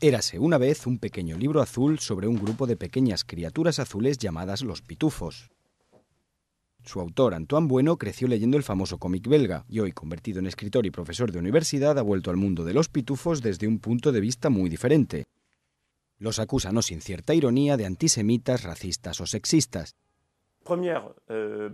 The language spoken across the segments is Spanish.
Érase una vez un pequeño libro azul sobre un grupo de pequeñas criaturas azules llamadas los pitufos. Su autor, Antoine Bueno, creció leyendo el famoso cómic belga y hoy, convertido en escritor y profesor de universidad, ha vuelto al mundo de los pitufos desde un punto de vista muy diferente. Los acusa, no sin cierta ironía, de antisemitas, racistas o sexistas, Euh,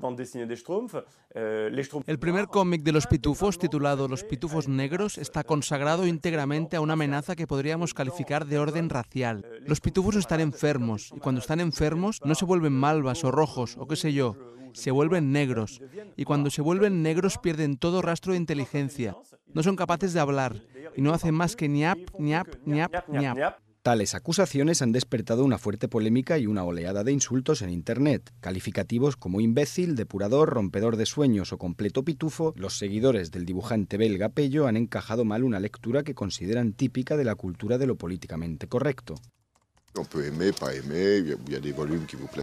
euh, El primer cómic de los pitufos, titulado Los pitufos negros, está consagrado íntegramente a una amenaza que podríamos calificar de orden racial. Los pitufos están enfermos, y cuando están enfermos no se vuelven malvas o rojos o qué sé yo, se vuelven negros, y cuando se vuelven negros pierden todo rastro de inteligencia, no son capaces de hablar, y no hacen más que ñap, ñap, ñap, ñap. Tales acusaciones han despertado una fuerte polémica y una oleada de insultos en Internet. Calificativos como imbécil, depurador, rompedor de sueños o completo pitufo, los seguidores del dibujante belga Pello han encajado mal una lectura que consideran típica de la cultura de lo políticamente correcto.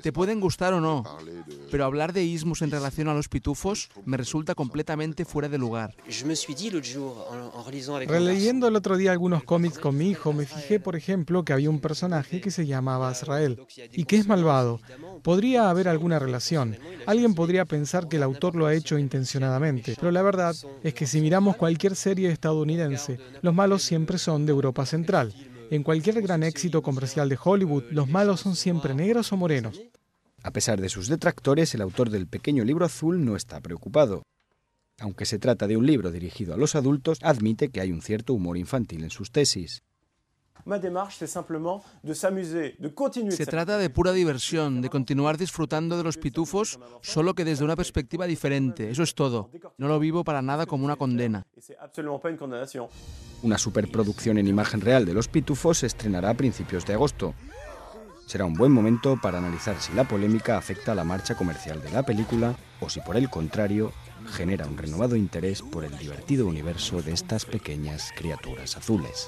Te pueden gustar o no, pero hablar de ismos en relación a los pitufos me resulta completamente fuera de lugar. Releyendo el otro día algunos cómics con mi hijo, me fijé, por ejemplo, que había un personaje que se llamaba Israel y que es malvado. Podría haber alguna relación. Alguien podría pensar que el autor lo ha hecho intencionadamente, pero la verdad es que si miramos cualquier serie estadounidense, los malos siempre son de Europa Central. En cualquier gran éxito comercial de Hollywood, los malos son siempre negros o morenos. A pesar de sus detractores, el autor del pequeño libro azul no está preocupado. Aunque se trata de un libro dirigido a los adultos, admite que hay un cierto humor infantil en sus tesis. Se trata de pura diversión, de continuar disfrutando de los pitufos, solo que desde una perspectiva diferente. Eso es todo. No lo vivo para nada como una condena. Una superproducción en imagen real de los pitufos se estrenará a principios de agosto. Será un buen momento para analizar si la polémica afecta a la marcha comercial de la película o si por el contrario genera un renovado interés por el divertido universo de estas pequeñas criaturas azules.